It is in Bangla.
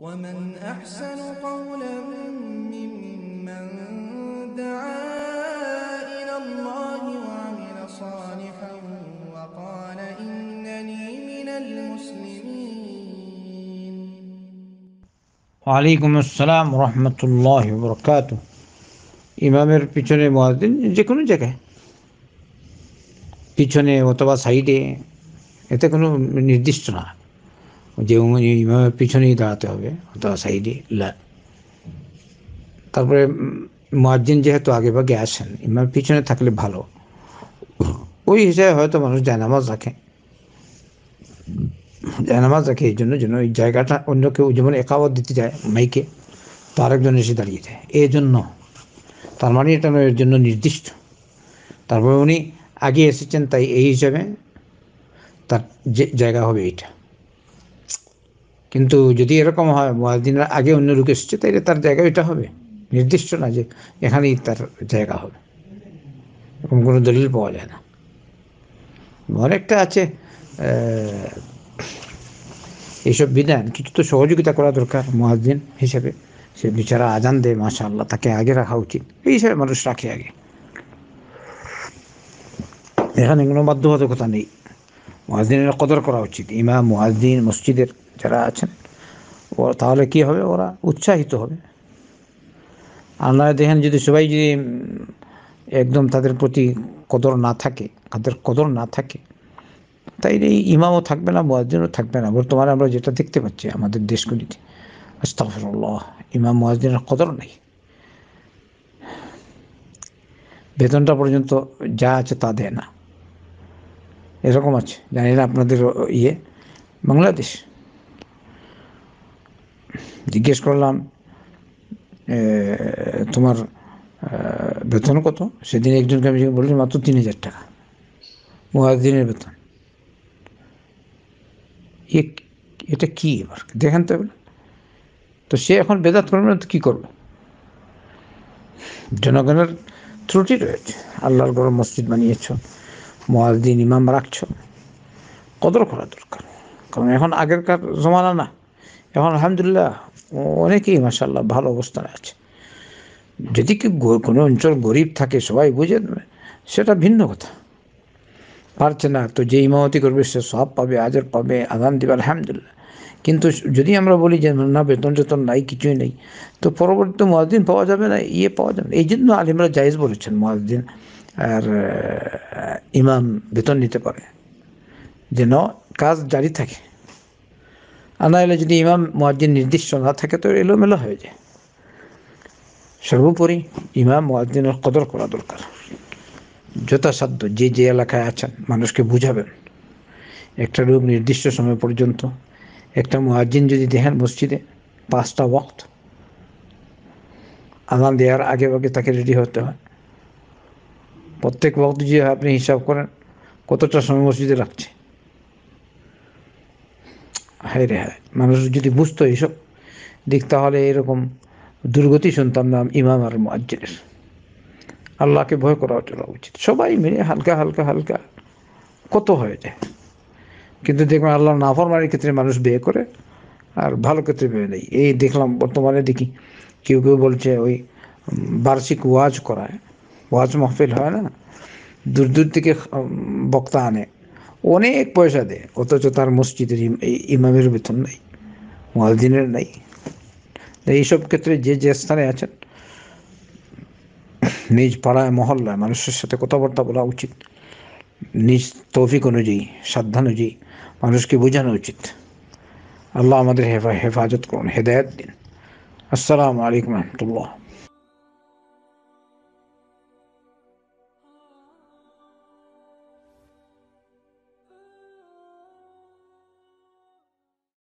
ومن أحسن قولا ممن دعا إلى الله وعمل صالحا وقال إنني من المسلمين وعليكم السلام ورحمة الله وبركاته ইমামের পিছনে মহাদিন যে কোনো জায়গায় পিছনে অথবা সাইডে এতে কোনো নির্দিষ্ট না যে ইমামের পিছনেই দাঁড়াতে হবে অথবা সাইডে লা তারপরে মার্জিন যেহেতু আগে ভাগে আসেন ইমামের পিছনে থাকলে ভালো ওই হিসাবে হয়তো মানুষ জায়নামাজ রাখে জায়নামাজ রাখে এই জন্য যেন ওই জায়গাটা অন্য কেউ যেমন একাওয়াত দিতে যায় মাইকে তো আরেকজন এসে দাঁড়িয়ে যায় এই জন্য তার মানে এটা এর জন্য নির্দিষ্ট তারপরে উনি আগে এসেছেন তাই এই হিসাবে তার যে জায়গা হবে এইটা কিন্তু যদি এরকম হয় মহাদিনের আগে অন্য লোক এসেছে তাহলে তার জায়গা এটা হবে নির্দিষ্ট না যে এখানেই তার জায়গা হবে এরকম কোনো দলিল পাওয়া যায় না অনেকটা আছে এইসব বিধান কিছু তো সহযোগিতা করা দরকার মহাদিন হিসেবে সে বিচারা আজান দেয় মাসা আল্লাহ তাকে আগে রাখা উচিত এই হিসাবে মানুষ রাখে আগে এখানে কোনো বাধ্যবাধকতা নেই মহাজদিনের কদর করা উচিত ইমাম মহাজিন মসজিদের যারা আছেন ও তাহলে কি হবে ওরা উৎসাহিত হবে আর নয় দেখেন যদি সবাই যদি একদম তাদের প্রতি কদর না থাকে তাদের কদর না থাকে তাই এই ইমামও থাকবে না মোয়াজিনও থাকবে না বর্তমানে আমরা যেটা দেখতে পাচ্ছি আমাদের দেশগুলিতে আস্তাফরুল্লাহ ইমাম মোয়াজিনের কদর নেই বেতনটা পর্যন্ত যা আছে তা দেয় না এরকম আছে জানি না আপনাদের ইয়ে বাংলাদেশ জিজ্ঞেস করলাম তোমার বেতন কত সেদিন একজনকে আমি বললেন মাত্র তিন হাজার টাকা দিনের বেতন এটা কি এবার দেখেন তো তো সে এখন বেদাত করবে না তো কী করবে জনগণের ত্রুটি রয়েছে আল্লাহর গরম মসজিদ বানিয়েছ মহাজদিন ইমাম রাখছ কদর করা দরকার কারণ এখন আগেরকার জমানা না এখন আলহামদুলিল্লাহ অনেকেই মাসাল্লাহ ভালো অবস্থানে আছে যদি কি কোনো অঞ্চল গরিব থাকে সবাই বুঝে সেটা ভিন্ন কথা পারছে না তো যে ইমামতি করবে সে সব পাবে আজর পাবে আদান দেবে আলহামদুলিল্লাহ কিন্তু যদি আমরা বলি যে না বেতন টেতন নাই কিছুই নেই তো পরবর্তী মহাদিন পাওয়া যাবে না ইয়ে পাওয়া যাবে না এই জন্য আলিমরা জায়েজ বলেছেন মহাদিন আর ইমাম বেতন নিতে পারে যেন কাজ জারি থাকে আর না হলে যদি ইমাম মোয়াজ্জিন নির্দিষ্ট না থাকে তো এলোমেলো হয়ে যায় সর্বোপরি ইমাম মোয়াজ্জিনের কদর করা দরকার যথাসাধ্য যে যে এলাকায় আছেন মানুষকে বুঝাবেন একটা রূপ নির্দিষ্ট সময় পর্যন্ত একটা মোয়াজ্জিন যদি দেখেন মসজিদে পাঁচটা ওয়াক্ত আদান দেওয়ার আগে আগে তাকে রেডি হতে হয় প্রত্যেক ওয়াক্ত যদি আপনি হিসাব করেন কতটা সময় মসজিদে রাখছে হায় রে হায় মানুষ যদি বুঝতো এইসব দিক তাহলে এরকম দুর্গতি শুনতাম না ইমাম আর মুআজ্জিনের আল্লাহকে ভয় করা চলা উচিত সবাই মিলে হালকা হালকা হালকা কত হয়ে যায় কিন্তু দেখবেন আল্লাহ নাফরমারির ক্ষেত্রে মানুষ বিয়ে করে আর ভালো ক্ষেত্রে বিয়ে নেই এই দেখলাম বর্তমানে দেখি কেউ কেউ বলছে ওই বার্ষিক ওয়াজ করায় ওয়াজ মাহফিল হয় না দূর দূর থেকে বক্তা আনে অনেক পয়সা দেয় অথচ তার মসজিদের ইমামের বেতন নাই মালদিনের নাই এইসব ক্ষেত্রে যে যে স্থানে আছেন নিজ পাড়ায় মহল্লায় মানুষের সাথে কথাবার্তা বলা উচিত নিজ তৌফিক অনুযায়ী সাধ্যানুযায়ী মানুষকে বোঝানো উচিত আল্লাহ আমাদের হেফা হেফাজত করুন হেদায়ত দিন আসসালামু আলাইকুম রহমতুল্লাহ